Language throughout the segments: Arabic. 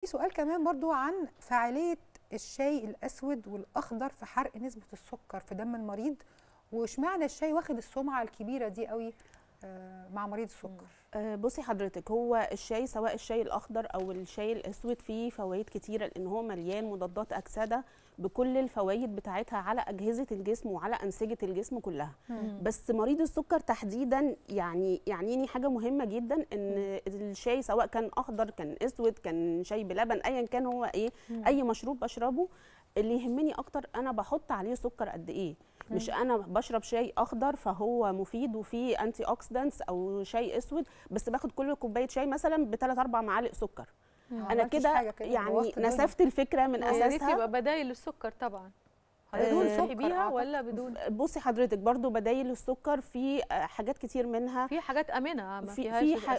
في سؤال كمان برضو عن فعالية الشاي الأسود والأخضر في حرق نسبة السكر في دم المريض واشمعنى الشاي واخد السمعة الكبيرة دي قوي آه، مع مريض السكر آه، بصي حضرتك هو الشاي سواء الشاي الاخضر او الشاي الاسود فيه فوائد كتيره لان هو مليان مضادات اكسده بكل الفوائد بتاعتها على اجهزه الجسم وعلى انسجه الجسم كلها مم. بس مريض السكر تحديدا يعني يعنيني حاجه مهمه جدا ان الشاي سواء كان اخضر كان اسود كان شاي بلبن ايا كان هو ايه مم. اي مشروب بشربه اللي يهمني اكتر انا بحط عليه سكر قد ايه مش انا بشرب شاي اخضر فهو مفيد وفيه انتي اوكسيدنتس او شاي اسود بس باخد كل كوبايه شاي مثلا بثلاث اربع معالق سكر انا كده يعني نسفت الفكره من اساسها يبقى بدايل السكر طبعا بدون آه، سكر بيها ولا بدون بصي حضرتك برضو بدايل السكر في آه، حاجات كتير منها في حاجات امنه ما في في ح...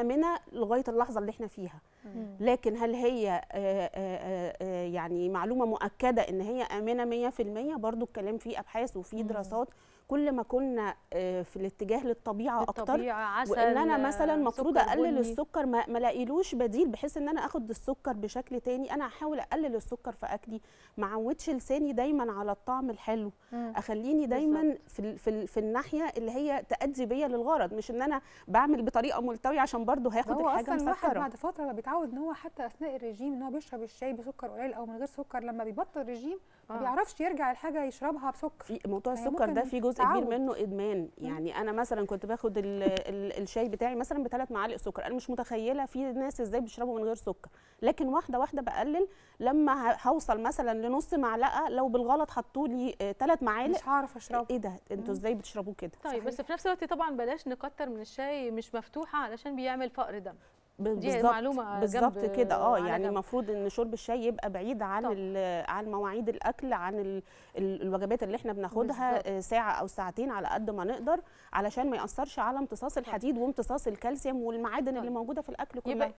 امنه لغايه اللحظه اللي احنا فيها مم. لكن هل هي آآ آه، آآ يعني معلومه مؤكده ان هي امنه 100% برضو الكلام فيه ابحاث وفيه دراسات كل ما كنا في الاتجاه للطبيعه, اكتر وان انا مثلا المفروض اقلل السكر ما, الاقيلوش بديل بحيث ان انا اخد السكر بشكل تاني انا هحاول اقلل السكر في اكلي ما عودش لساني دايما على الطعم الحلو مم. اخليني دايما في, في في الناحيه اللي هي تادي بيا للغرض مش ان انا بعمل بطريقه ملتويه عشان برضو هاخد الحاجه مسكره هو اصلا الواحد بعد فتره بيتعود ان هو حتى اثناء الرجيم ان هو بيشرب الشاي بسكر قليل او من غير سكر لما بيبطل رجيم آه. ما بيعرفش يرجع الحاجه يشربها بسكر في موضوع السكر ده في جزء تعود. كبير منه ادمان يعني انا مثلا كنت باخد الـ الـ الشاي بتاعي مثلا بثلاث معالق سكر انا مش متخيله في ناس ازاي بيشربوا من غير سكر لكن واحده واحده بقلل لما هوصل مثلا لنص معلقه لو لو بالغلط حطوا لي ثلاث آه، معالق مش هعرف اشربه ايه ده انتوا ازاي بتشربوه كده طيب صحيح. بس في نفس الوقت طبعا بلاش نكتر من الشاي مش مفتوحه علشان بيعمل فقر دم بالظبط بالظبط كده اه يعني المفروض ان شرب الشاي يبقى بعيد عن عن مواعيد الاكل عن الوجبات اللي احنا بناخدها آه، ساعه او ساعتين على قد ما نقدر علشان ما ياثرش على امتصاص الحديد وامتصاص الكالسيوم والمعادن طب. اللي طيب. موجوده في الاكل كلها يبقى